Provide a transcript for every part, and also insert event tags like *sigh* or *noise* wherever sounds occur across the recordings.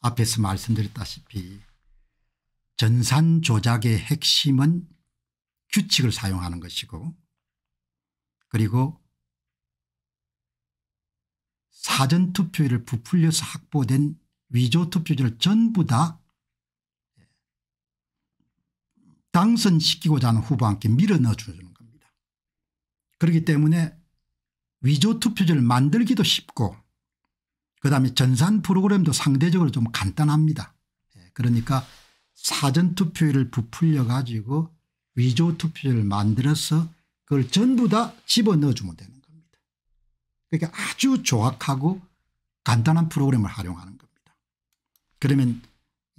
앞에서 말씀드렸다시피 전산 조작의 핵심은 규칙을 사용하는 것이고 그리고 사전투표율을 부풀려서 확보된 위조투표지를 전부 다 당선시키고자 하는 후보한테 밀어넣어주는 겁니다. 그렇기 때문에 위조투표지를 만들기도 쉽고 그다음에 전산 프로그램도 상대적으로 좀 간단합니다. 예, 그러니까 사전투표율을 부풀려 가지고 위조투표율을 만들어서 그걸 전부 다 집어넣어주면 되는 겁니다. 그러니까 아주 조악하고 간단한 프로그램을 활용하는 겁니다. 그러면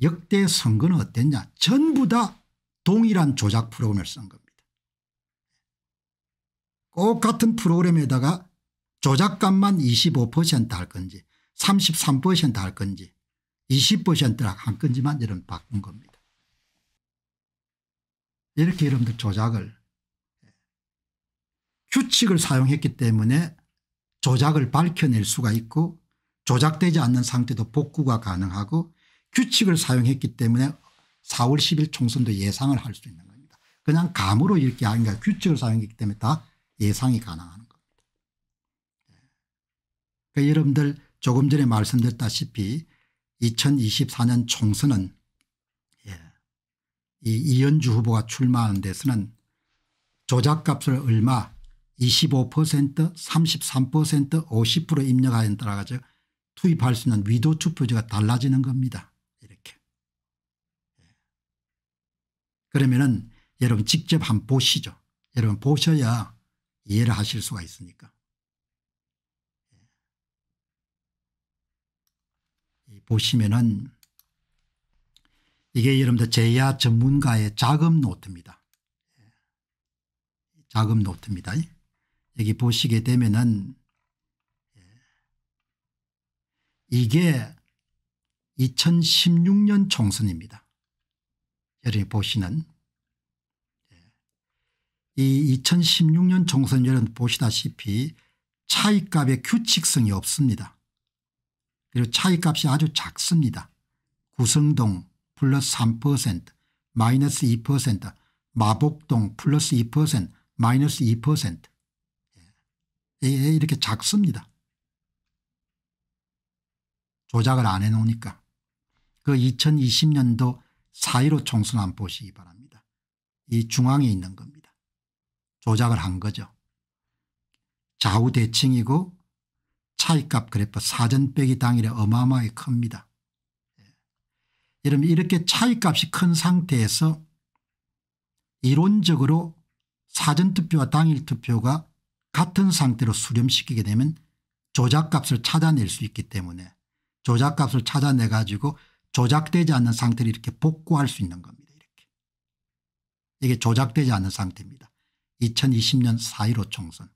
역대 선거는 어땠냐 전부 다 동일한 조작 프로그램을 쓴 겁니다. 똑같은 프로그램에다가 조작값만 25%할 건지 33%할 건지 20%할 건지만 이런 바꾼 겁니다. 이렇게 여러분들 조작을 규칙을 사용했기 때문에 조작을 밝혀낼 수가 있고 조작되지 않는 상태도 복구가 가능하고 규칙을 사용했기 때문에 4월 10일 총선도 예상을 할 수 있는 겁니다. 그냥 감으로 이렇게 아닌가 규칙을 사용했기 때문에 다 예상이 가능한 니다 그러니까 여러분들 조금 전에 말씀드렸다시피 2024년 총선은 예. 이 이현주 후보가 출마하는 데서는 조작값을 얼마 25% 33% 50% 입력하에 따라가 투입할 수 있는 위도 투표제가 달라지는 겁니다. 이렇게. 예. 그러면은 여러분 직접 한번 보시죠. 여러분 보셔야 이해를 하실 수가 있으니까. 보시면은 이게 여러분들 제야 전문가의 자금 노트입니다. 예. 자금 노트입니다. 여기 보시게 되면은 예. 이게 2016년 총선입니다. 여러분이 보시는 예. 이 2016년 총선 여러분 보시다시피 차익값의 규칙성이 없습니다. 그리고 차이값이 아주 작습니다. 구성동 플러스 3% 마이너스 2% 마복동 플러스 2% 마이너스 2% 예. 예, 예, 이렇게 작습니다. 조작을 안 해놓으니까 그 2020년도 4.15 총선 안 보시기 바랍니다. 이 중앙에 있는 겁니다. 조작을 한 거죠. 좌우대칭이고 차이값 그래프 사전 빼기 당일에 어마어마하게 큽니다. 예. 여러분 이렇게 차이값이 큰 상태에서 이론적으로 사전투표와 당일투표가 같은 상태로 수렴시키게 되면 조작값을 찾아낼 수 있기 때문에 조작값을 찾아내 가지고 조작되지 않는 상태를 이렇게 복구할 수 있는 겁니다. 이렇게. 이게 조작되지 않은 상태입니다. 2020년 4.15 총선.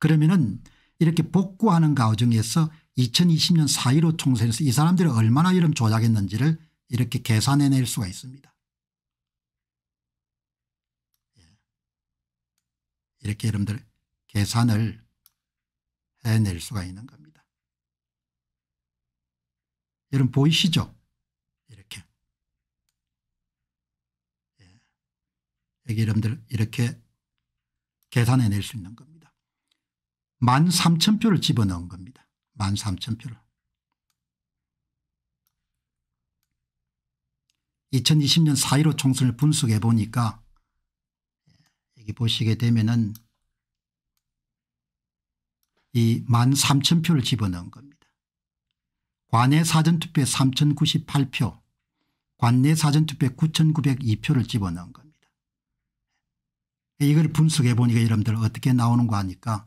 그러면은 이렇게 복구하는 과정에서 2020년 4.15 총선에서 이 사람들이 얼마나 이름 조작했는지를 이렇게 계산해낼 수가 있습니다. 예. 이렇게 여러분들 계산을 해낼 수가 있는 겁니다. 여러분 보이시죠? 이렇게. 예. 여기 여러분들 이렇게 계산해낼 수 있는 겁니다. 만 3천 표를 집어넣은 겁니다. 만 3천 표를. 2020년 4.15 총선을 분석해 보니까 여기 보시게 되면은 이만 3천 표를 집어넣은 겁니다. 관내 사전투표에 3,098표, 관내 사전투표에 9,902표를 집어넣은 겁니다. 이걸 분석해 보니까 여러분들 어떻게 나오는거 하니까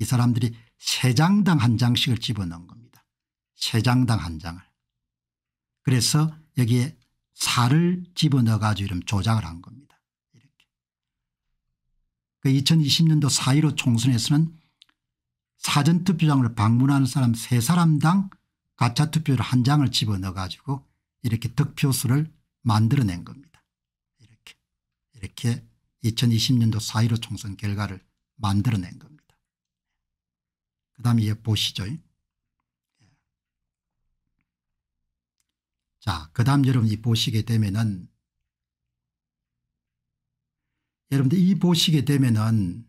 이 사람들이 세 장당 한 장씩을 집어넣은 겁니다. 세 장당 한 장을. 그래서 여기에 살을 집어넣어 가지고 이런 조작을 한 겁니다. 이렇게. 그 2020년도 4.15 총선에서는 사전투표장을 방문하는 사람 세 사람당 가짜 투표를 한 장을 집어넣어 가지고 이렇게 득표수를 만들어낸 겁니다. 이렇게 이렇게 2020년도 4.15 총선 결과를 만들어낸 겁니다. 그 다음에 보시죠. 자, 그 다음 여러분이 보시게 되면은 여러분들 이 보시게 되면은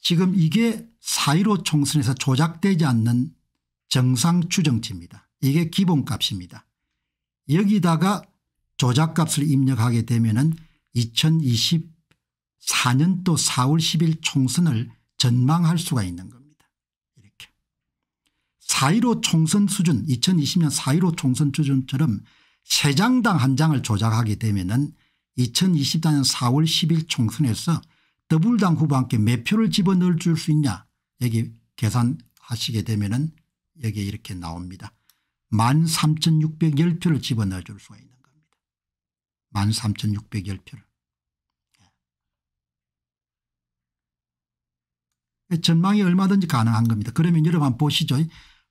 지금 이게 사1로 총선에서 조작되지 않는 정상 추정치입니다. 이게 기본값입니다. 여기다가 조작값을 입력하게 되면 은 4년또 4월 10일 총선을 전망할 수가 있는 겁니다. 이렇게. 4.15 총선 수준 2020년 4.15 총선 수준처럼 3장당 한 장을 조작하게 되면 은 2024년 4월 10일 총선에서 더불당 후보한테 몇 표를 집어넣을 줄수 있냐 여기 계산하시게 되면 은 여기에 이렇게 나옵니다. 13,610표를 집어넣어 줄 수가 있는 겁니다. 13,610표를. 전망이 얼마든지 가능한 겁니다. 그러면 여러분 한번 보시죠.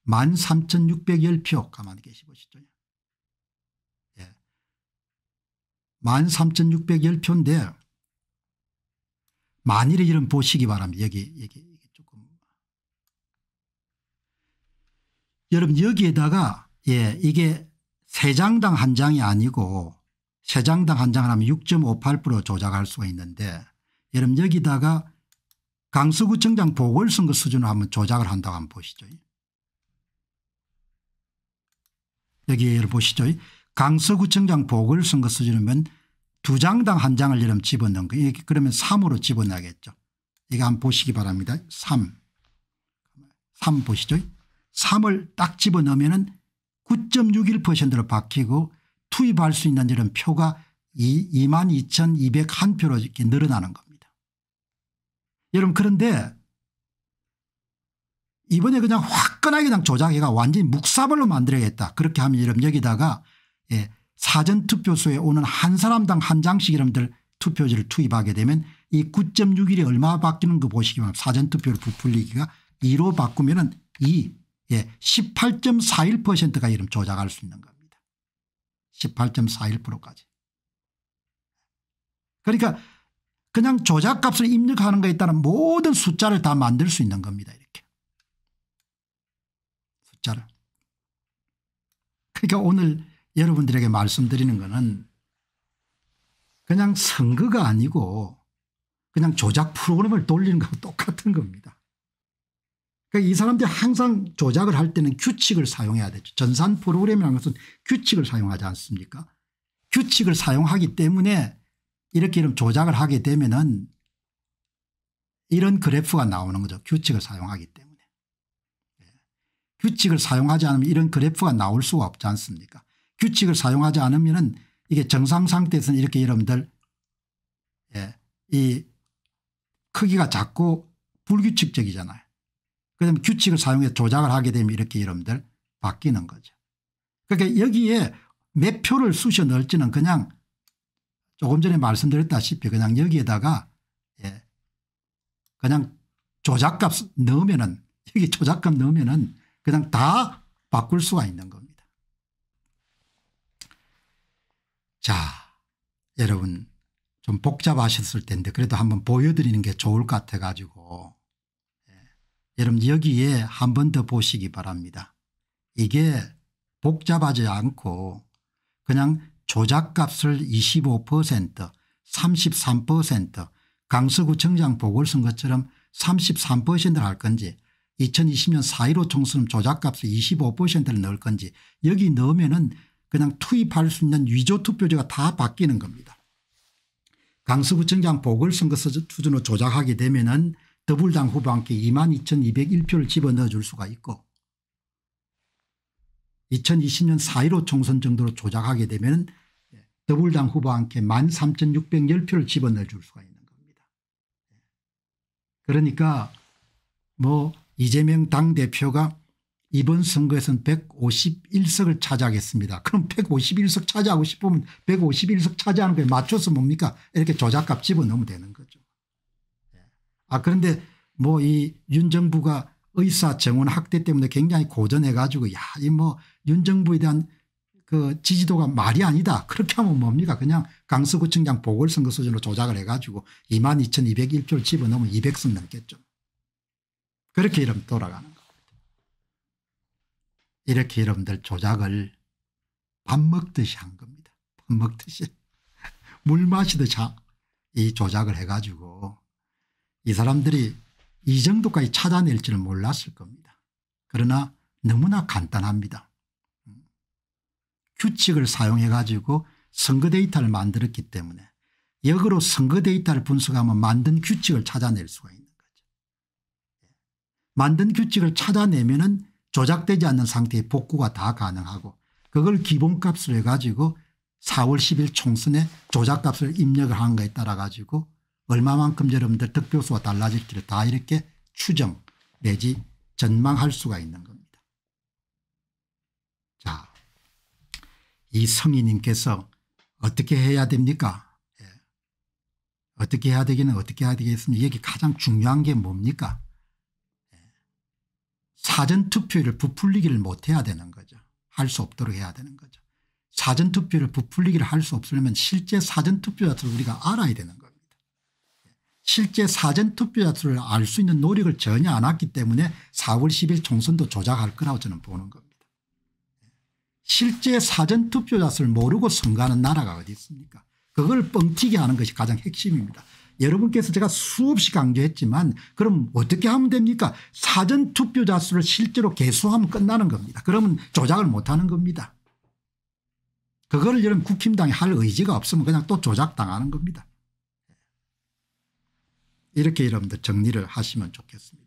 13,610표 가만히 계시보시죠. 예. 13,610표인데 만일에 이런 보시기 바랍니다. 여기 여기 조금 여러분 여기에다가 예 이게 세 장당 한 장이 아니고 세 장당 한 장 하면 6.58% 조작할 수가 있는데 여러분 여기다가 강서구청장 보궐선거 수준으로 한번 조작을 한다고 한번 보시죠. 여기 를 보시죠. 강서구청장 보궐선거 수준이면 두 장당 한 장을 이러면 집어넣은 거 그러면 3으로 집어넣겠죠. 이거 한번 보시기 바랍니다. 3. 3 보시죠. 3을 딱 집어넣으면 9.61%로 바뀌고 투입할 수 있는 이런 표가 22,201표로 이렇게 늘어나는 겁니다. 여러분 그런데 이번에 그냥 화끈하게 그냥 조작해가 완전히 묵사벌로 만들어야겠다. 그렇게 하면 여러분 여기다가 예, 사전투표소에 오는 한 사람당 한 장씩 여러분들 투표지를 투입하게 되면 이 9.6일이 얼마 바뀌는 거 보시기 바랍니다. 사전투표를 부풀리기가 2로 바꾸면 은 2, 예, 18.41%가 이름 조작할 수 있는 겁니다. 18.41%까지. 그러니까 그냥 조작값을 입력하는 것에 따른 모든 숫자를 다 만들 수 있는 겁니다. 이렇게 숫자를. 그러니까 오늘 여러분들에게 말씀드리는 것은 그냥 선거가 아니고 그냥 조작 프로그램을 돌리는 것과 똑같은 겁니다. 그러니까 이 사람들이 항상 조작을 할 때는 규칙을 사용해야 되죠. 전산 프로그램이라는 것은 규칙을 사용하지 않습니까 규칙을 사용하기 때문에 이렇게 이런 조작을 하게 되면은 이런 그래프가 나오는 거죠. 규칙을 사용하기 때문에. 예. 규칙을 사용하지 않으면 이런 그래프가 나올 수가 없지 않습니까 규칙을 사용하지 않으면은 이게 정상 상태에서는 이렇게 여러분들 예. 이 크기가 작고 불규칙적이잖아요. 그다음에 규칙을 사용해 조작을 하게 되면 이렇게 여러분들 바뀌는 거죠. 그러니까 여기에 몇 표를 쑤셔 넣을지는 그냥 조금 전에 말씀드렸다시피 그냥 여기에다가 예 그냥 조작값 넣으면은 여기 조작값 넣으면은 그냥 다 바꿀 수가 있는 겁니다. 자 여러분 좀 복잡하셨을 텐데 그래도 한번 보여드리는 게 좋을 것 같아 가지고 예. 여러분 여기에 한 번 더 보시기 바랍니다. 이게 복잡하지 않고 그냥 조작값을 25% 33% 강서구청장 보궐선거처럼 33%를 할 건지 2020년 4.15 총선 조작값을 25%를 넣을 건지 여기 넣으면 은 그냥 투입할 수 있는 위조투표제가 다 바뀌는 겁니다. 강서구청장 보궐선거 수준으로 조작하게 되면 은 더불당 후보 함께 22,201표를 집어넣어 줄 수가 있고 2020년 4.15 총선 정도로 조작하게 되면 더불당 후보와 함께 13,610표를 집어넣어 줄 수가 있는 겁니다. 그러니까 뭐 이재명 당대표가 이번 선거에서는 151석을 차지하겠습니다. 그럼 151석 차지하고 싶으면 151석 차지하는 거에 맞춰서 뭡니까 이렇게 조작값 집어넣으면 되는 거죠. 예. 아 그런데 뭐 이윤 정부가 의사 정원 확대 때문에 굉장히 고전해 가지고 야이뭐 윤정부에 대한 그 지지도가 말이 아니다 그렇게 하면 뭡니까 그냥 강서구청장 보궐선거 수준으로 조작을 해 가지고 2만 2201표를 집어넣으면 200석 넘겠죠. 그렇게 이러면 돌아가는 겁니다. 이렇게 여러분들 조작을 밥 먹듯이 한 겁니다. 밥 먹듯이 *laughs* 물 마시듯이 이 조작을 해가지고 이 사람들이 이 정도까지 찾아낼 줄은 몰랐을 겁니다. 그러나 너무나 간단합니다. 규칙을 사용해 가지고 선거 데이터를 만들었기 때문에 역으로 선거 데이터를 분석하면 만든 규칙을 찾아낼 수가 있는 거죠. 만든 규칙을 찾아내면 은 조작되지 않는 상태의 복구가 다 가능하고 그걸 기본값으로 해가지고 4월 10일 총선에 조작값을 입력을 한 거에 따라 가지고 얼마만큼 여러분들 득표수가 달라질지를 다 이렇게 추정 내지 전망할 수가 있는 겁니다. 자, 이 성인님께서 어떻게 해야 됩니까? 예. 어떻게 해야 되기는 어떻게 해야 되겠습니까? 여기 가장 중요한 게 뭡니까? 예. 사전투표를 부풀리기를 못해야 되는 거죠. 할 수 없도록 해야 되는 거죠. 사전투표를 부풀리기를 할 수 없으려면 실제 사전투표자들을 우리가 알아야 되는 거예 실제 사전 투표자 수를 알 수 있는 노력을 전혀 안 했기 때문에 4월 10일 총선도 조작할 거라고 저는 보는 겁니다. 실제 사전 투표자 수를 모르고 선거하는 나라가 어디 있습니까 그걸 뻥튀기 하는 것이 가장 핵심입니다. 여러분께서 제가 수없이 강조했지만 그럼 어떻게 하면 됩니까 사전 투표자 수를 실제로 개수하면 끝나는 겁니다. 그러면 조작을 못하는 겁니다. 그거를 여러분 국힘당이 할 의지가 없으면 그냥 또 조작당하는 겁니다. 이렇게 여러분들 정리를 하시면 좋겠습니다.